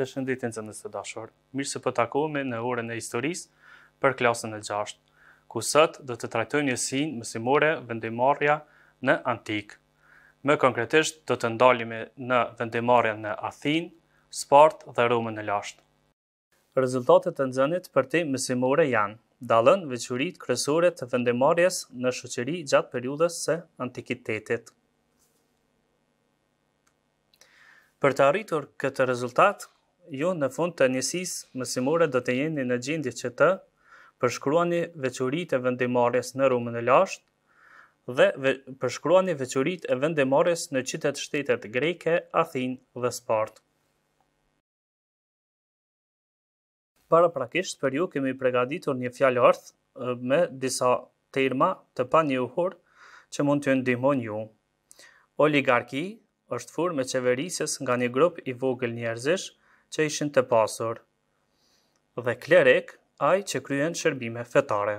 përshëndetjen e mësues të dashur. Mirë se po takohemi në orën e historisë për klasën e 6, ku sot do të trajtojmë një sinë mësimore vendimarrja në antik. Më konkretisht do të ndalemi në vendimarrjen në Athinë, Spart dhe Romën e lashtë. Rezultatet e nxënit për ti mësimore janë: dalën veçuritë kryesore të vendimarrjes në shoqëri gjatë periudhës së antikitetit. Për të arritur këtë rezultat, ju jo, në fund të njësis mësimore do të jeni në gjindje që të përshkruani vequrit e vendimarjes në rumën e lashtë dhe përshkruani vequrit e vendimarjes në qytet shtetet greke, Athin dhe Spartë. Para prakisht për ju kemi pregaditur një fjallë arth me disa terma të pa një uhur që mund të ndihmon ju. Oligarki është fur me qeverisës nga një grup i vogël njerëzish, që ishin të pasur, dhe klerik ai që kryen shërbime fetare.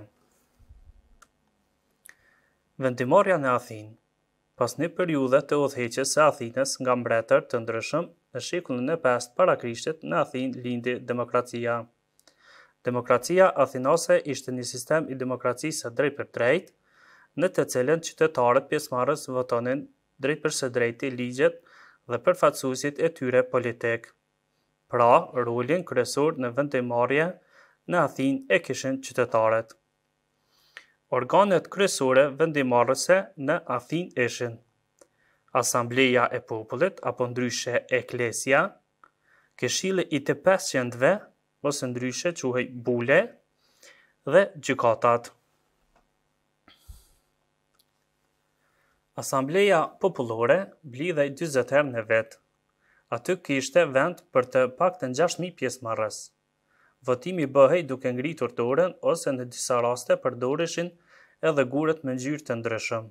Vendimorja në Athinë Pas një periudhe të odheqes së Athinës nga mbretër të ndryshëm, në shekullin e 5 para Krishtit në Athinë lindi demokracia. Demokracia athinose ishte një sistem i demokracisë drejt për drejt, në të cilën qytetarët pjesëmarrës votonin drejt për së drejti ligjet dhe përfaqësuesit e tyre politikë pra rullin kryesor në vend të marje në Athin e kishin qytetarët. Organet kryesore vendimarëse në Athin ishin Asambleja e popullit apo ndryshe Eklesia, Këshilli i të pesëndve ose ndryshe quhej Bule dhe gjykatat. Asambleja popullore blidhej 40 herë në vetë aty kishte vend për të pak të në 6.000 pjesë marrës. Votimi bëhej duke ngritur dorën ose në disa raste përdorishin edhe guret me ngjyrë të ndryshëm.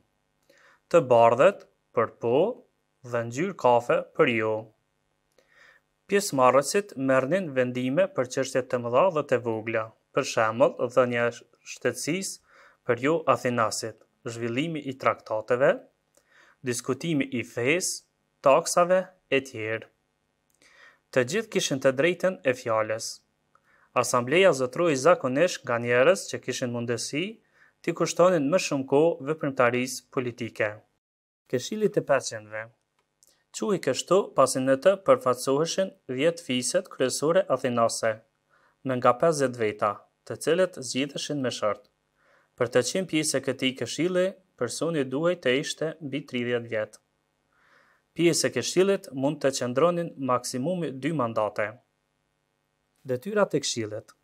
Të bardhet për po dhe ngjyrë kafe për jo. Pjesë marrësit mërnin vendime për qështet të mëdha dhe të vogla, për shemëll dhe një shtetsis për jo athinasit, zhvillimi i traktateve, diskutimi i fesë, taksave, e tjerë. Të gjithë kishin të drejten e fjales. Asambleja zëtruj zakonesh nga njerës që kishin mundësi t'i kushtonin më shumë ko vëprimtaris politike. Këshilit e pëqenve Quhi kështu pasin në të përfatsoheshin 10 fiset kryesore athinase, me nga 50 veta, të cilet zgjitheshin me shartë. Për të qimë pjesë këti këtij këshilli, personi duhej të ishte mbi 30 vjetë pjesë e këshillit mund të qëndronin maksimumi 2 mandate. Detyrat e këshillit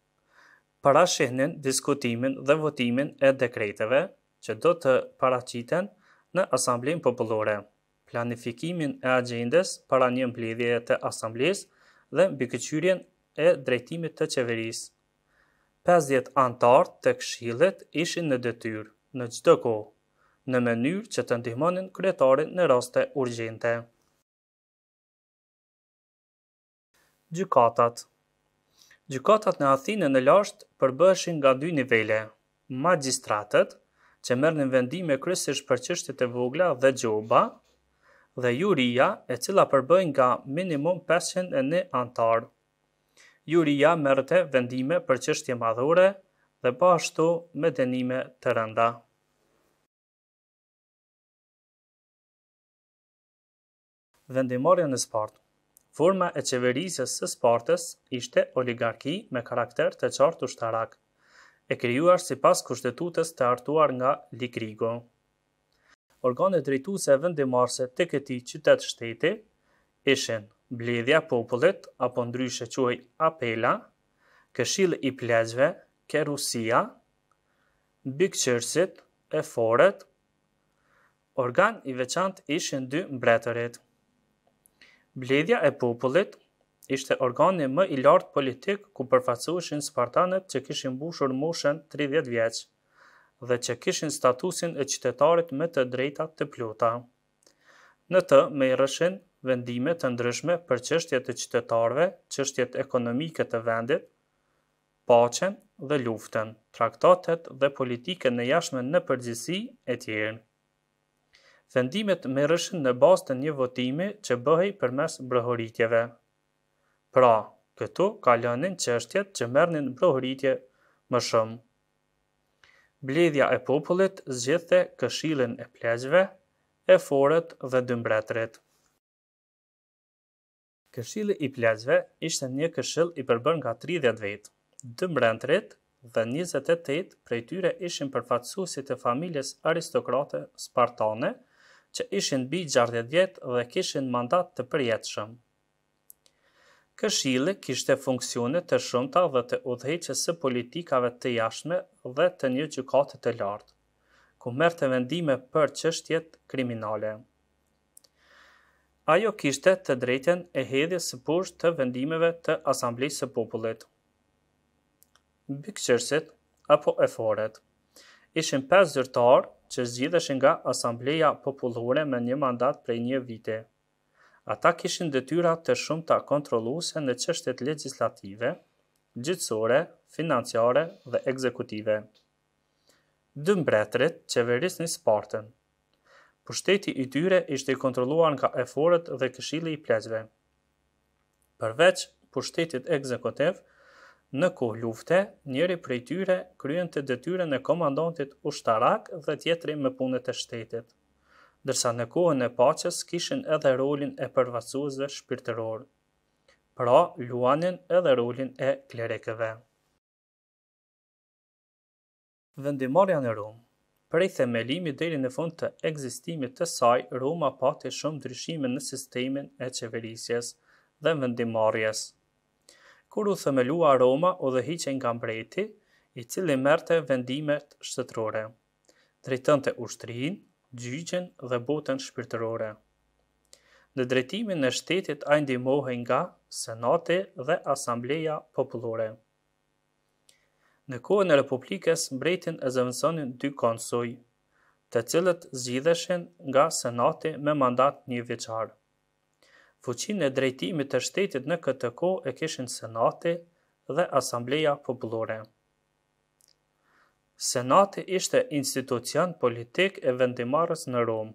Parashihnin diskutimin dhe votimin e dekreteve që do të paraqiten në Asamblin Popullore, planifikimin e agendës para një mbledhje të Asamblis dhe mbikëqyrien e drejtimit të qeveris. 50 antartë të këshillit ishin në detyrë në të kohë në mënyrë që të ndihmonin kryetarin në raste urgjente. Gjykatat Gjykatat në Athinë në lashtë përbëshin nga dy nivele, magistratët, që mërë në vendime kryesisht për qështet e vogla dhe gjoba, dhe juria, e cila përbëjnë nga minimum 501 antar. Juria mërëte vendime për qështje madhure dhe pashtu me denime të rënda. vendimorjen e Spartë. Forma e qeverisjes së Spartës ishte oligarki me karakter të qartë ushtarak, e krijuar sipas kushtetutës të hartuar nga Likrigo. Organet drejtuese vendimorse të këti qytet-shteti ishin Bledhja popullit apo ndryshe quaj apela, Këshilli i plagjve, kerusia, bikqërësit e foret, organ i veçant ishin dy mbretërit. Bledhja e popullit ishte organi më i lartë politik ku përfacuëshin Spartanet që kishin bushur moshen 30 vjeqë dhe që kishin statusin e qytetarit me të drejta të pluta. Në të me i rëshin vendime të ndryshme për qështjet e qytetarve, qështjet ekonomike të vendit, pacen dhe luften, traktatet dhe politike në jashme në përgjësi e tjerën vendimet merreshin në bazë të një votimi që bëhej përmes brohoritjeve. Pra, këtu ka lënë çështjet që merrnin brohoritje më shumë. Bledhja e popullit zgjithte këshillin e plegjve, e forët dhe dëmbretrit. Këshilli i plegjve ishte një këshill i përbërë nga 30 vetë. Dëmbretrit dhe 28 prej tyre ishin përfatësusit e familjes aristokrate spartane – që ishin bi 60 vjet dhe kishin mandat të përjetëshëm. Këshilli kishte funksionit të shumta dhe të udhejqës së politikave të jashme dhe të një gjukatë të lartë, ku mërë të vendime për qështjet kriminale. Ajo kishte të drejten e hedhje së push të vendimeve të Asamblesë së Popullit. Bikëqërsit apo eforet ishin 5 zyrtarë që zgjidheshin nga asambleja popullore me një mandat prej një vite. Ata kishin detyra të shumta kontrolluese në qështet legjislative, gjyqësore, financiare dhe ekzekutive. Dy mbretërit një Spartën. Pushteti i tyre ishte i kontrolluar nga eforët dhe këshilli i pleqve. Përveç pushtetit ekzekutiv, ekzekutiv, Në kohë lufte, njëri prej tyre kryen të detyren e komandantit ushtarak dhe tjetri me punët e shtetit, dërsa në kohën e paches kishin edhe rolin e dhe shpirtëror, pra luanin edhe rolin e klerekeve. Vendimarja në Rom Prej themelimi dheri në fund të egzistimit të saj, Roma pati shumë dryshime në sistemin e qeverisjes dhe vendimarjes kur u themelua Roma u dhe hiqe nga mbreti, i cili merte vendimet shtetërore, drejtën të ushtrin, gjyqen dhe botën shpirtërore. Në drejtimin e shtetit a ndimohe nga senate dhe asambleja popullore. Në kohën e Republikës, mbretin e zëvënsonin dy konsoj, të cilët zgjidheshen nga senate me mandat një veqarë fuqin e drejtimit të shtetit në këtë ko e kishin senati dhe asambleja populore. Senati ishte institucion politik e vendimarës në Romë.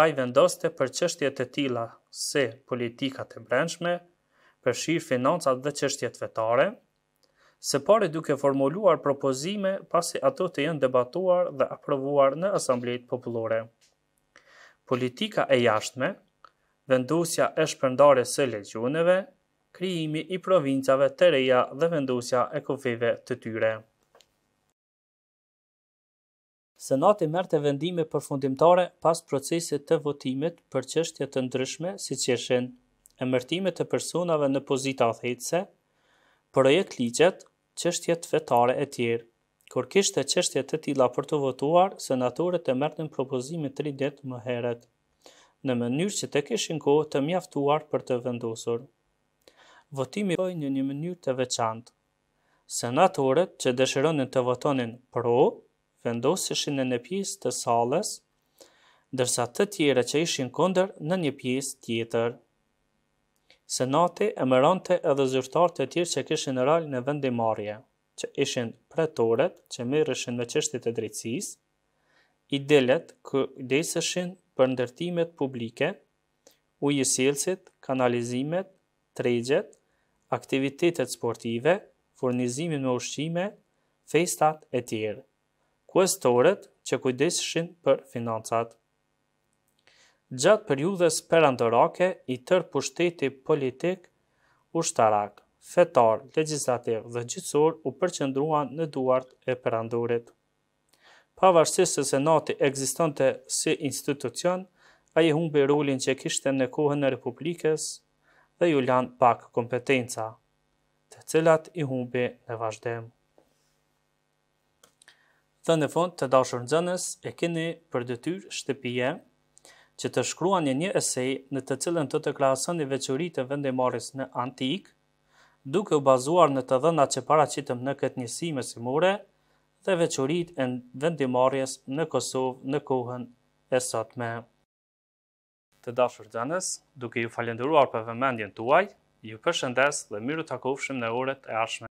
A i vendoste për qështjet të tila se politikat e brendshme, për financat dhe qështjet vetare, se pare duke formuluar propozime pasi ato të jenë debatuar dhe aprovuar në asamblejt populore. Politika e jashtme, vendusja e shpërndare së legjuneve, kriimi i provincave të reja dhe vendusja e kofive të tyre. Senati mërë vendime përfundimtare pas procesit të votimit për qështje të ndryshme si qeshen e të personave në pozita athetse, projekt ligjet, qështjet të vetare e tjerë. Kër kishtë e të tila për të votuar, senatorit e mërë propozimit 30 më heret në mënyrë që të kishin kohë të mjaftuar për të vendosur. Votimi bëj në një mënyrë të veçantë. Senatorët që dëshironin të votonin pro, vendoseshin në një pjesë të sallës, ndërsa të tjerët që ishin kundër në një pjesë tjetër. Senati emëronte edhe zyrtarë të tjerë që kishin rol në vendimarje, që ishin pretorët që merreshin me çështjet e drejtësisë, i delet që deseshin për ndërtimet publike, ujësilësit, kanalizimet, tregjet, aktivitetet sportive, furnizimin me ushqime, festat e tjerë, kuestorët që kujdeshin për financat. Gjatë periudhës perandorake i tërë pushteti politik, ushtarak, fetar, legislativ dhe gjithësor u përqendruan në duart e perandorit pavarësisht se Senati ekzistonte si institucion, ai i humbi rolin që kishte në kohën e Republikës dhe ju lan pak kompetenca, të cilat i humbi në vazhdim. Dhe në fund të dashur nxënës e keni për detyrë shtëpije që të shkruani një esej në të cilën të të krahasoni veçoritë e vendemaris në antik, duke u bazuar në të dhëna që paracitëm në këtë njësi mesimore, dhe veçorit e vendimarjes në Kosovë në kohën e sotme. Të dashur dënes, duke ju falenderuar për vëmendjen tuaj, ju përshëndes dhe miru takofshim në oret e ashme.